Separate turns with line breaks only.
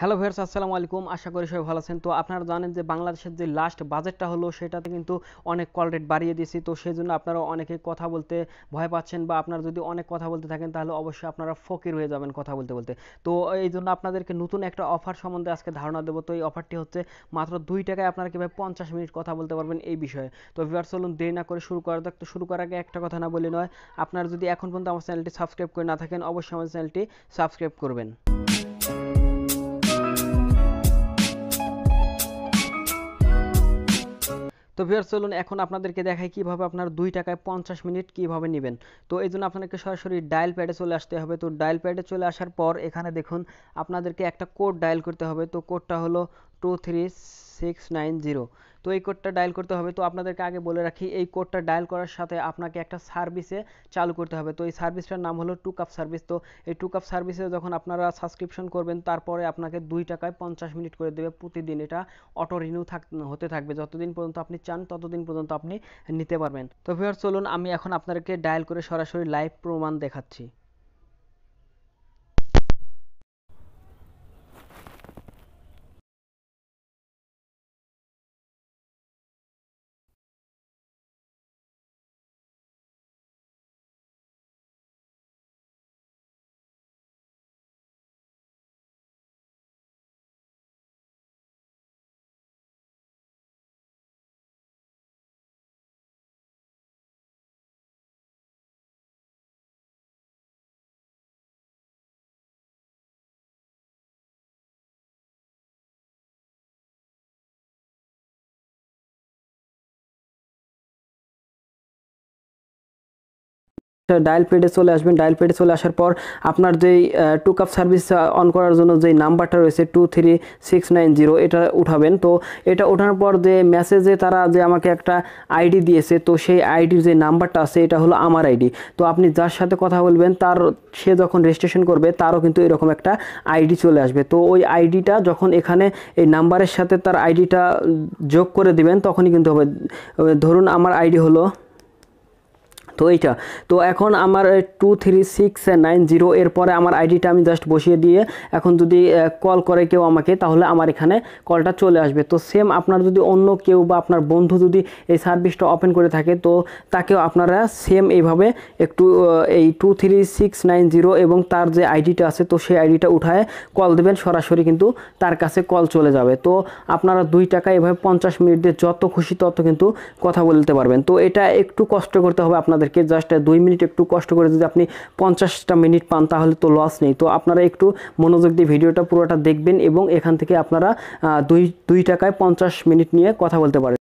hello ভেয়ার্স আসসালামু আলাইকুম আশা করি সবাই ভালো আছেন তো আপনারা জানেন যে বাংলাদেশের যে লাস্ট বাজেটটা হলো সেটাতে কিন্তু অনেক কল রেট বাড়িয়ে দিয়েছি তো সেই জন্য আপনারা অনেকে কথা বলতে ভয় পাচ্ছেন বা আপনারা যদি অনেক কথা বলতে থাকেন তাহলে অবশ্যই আপনারা ফকির হয়ে যাবেন কথা বলতে বলতে তো এই জন্য আপনাদেরকে নতুন একটা অফার সম্বন্ধে আজকে ধারণা দেবো তো এই অফারটি হচ্ছে মাত্র দুই টাকায় আপনারা কীভাবে পঞ্চাশ মিনিট কথা বলতে পারবেন এই বিষয়ে তো ভিউয়ার্স চলুন দেরি না করে শুরু করা যাক তো শুরু করার আগে একটা কথা না বলে নয় আপনারা যদি এখন পর্যন্ত আমার চ্যানেলটি সাবস্ক্রাইব করে না থাকেন অবশ্যই আমার চ্যানেলটি সাবস্ক্রাইব করবেন ভিউয়ার চলুন এখন আপনাদেরকে দেখাই কিভাবে আপনার দুই টাকায় পঞ্চাশ মিনিট কিভাবে নেবেন তো এই জন্য আপনাকে সরাসরি ডায়াল প্যাডে চলে আসতে হবে তো ডায়াল প্যাডে চলে আসার পর এখানে দেখুন আপনাদেরকে একটা কোড ডায়াল করতে হবে তো কোডটা হলো two three six nine zero তো এই কোডটা ডায়াল করতে হবে তো আপনাদেরকে আগে বলে রাখি এই কোডটা ডায়াল করার সাথে আপনাকে একটা সার্ভিসে চালু করতে হবে তো এই সার্ভিসটার নাম হলো টু কাপ সার্ভিস তো এই টু কাপ সার্ভিসে যখন আপনারা সাবস্ক্রিপশন করবেন তারপরে আপনাকে দুই টাকায় পঞ্চাশ মিনিট করে দেবে প্রতিদিন এটা অটো রিনিউ থাক হতে থাকবে যতদিন পর্যন্ত আপনি চান ততদিন পর্যন্ত আপনি নিতে পারবেন তো ফিওর চলুন আমি এখন আপনাদেরকে ডায়াল করে সরাসরি লাইভ প্রমাণ দেখাচ্ছি ডায়াল পেডে চলে আসবেন ডায়াল পেডে চলে আসার পর আপনার যেই টু কাপ সার্ভিস অন করার জন্য যেই নাম্বারটা রয়েছে two three six nine zero এটা উঠাবেন তো এটা ওঠার পর যে মেসেজে তারা যে আমাকে একটা আইডি দিয়েছে তো সেই আইডির যে নাম্বারটা আছে এটা হলো আমার আইডি তো আপনি যার সাথে কথা বলবেন তার সে যখন রেজিস্ট্রেশন করবে তারও কিন্তু এরকম একটা আইডি চলে আসবে তো ওই আইডিটা যখন এখানে এই নাম্বারের সাথে তার আইডিটা যোগ করে দিবেন তখনই কিন্তু হবে ধরুন আমার আইডি হলো তো এইটা তো এখন আমার two three six nine zero এরপরে আমার আইডিটা আমি জাস্ট বসিয়ে দিয়ে এখন যদি কল করে কেউ আমাকে তাহলে আমার এখানে কলটা চলে আসবে তো সেম আপনার যদি অন্য কেউ বা আপনার বন্ধু যদি এই সার্ভিসটা ওপেন করে থাকে তো তাকেও আপনারা সেম এইভাবে একটু এই two three six nine zero এবং তার যে আইডিটা আছে তো সেই আইডিটা উঠায় কল দেবেন সরাসরি কিন্তু তার কাছে কল চলে যাবে তো আপনারা দুই টাকা এভাবে পঞ্চাশ মিনিট দিয়ে যত খুশি তত কিন্তু কথা বলতে পারবেন তো এটা একটু কষ্ট করতে হবে আপনাদের আপনাদেরকে জাস্ট দুই মিনিট একটু কষ্ট করে যদি আপনি পঞ্চাশটা মিনিট পান তাহলে তো লস নেই তো আপনারা একটু মনোযোগ দিয়ে ভিডিওটা পুরোটা দেখবেন এবং এখান থেকে আপনারা দুই দুই টাকায় পঞ্চাশ মিনিট নিয়ে কথা বলতে পারেন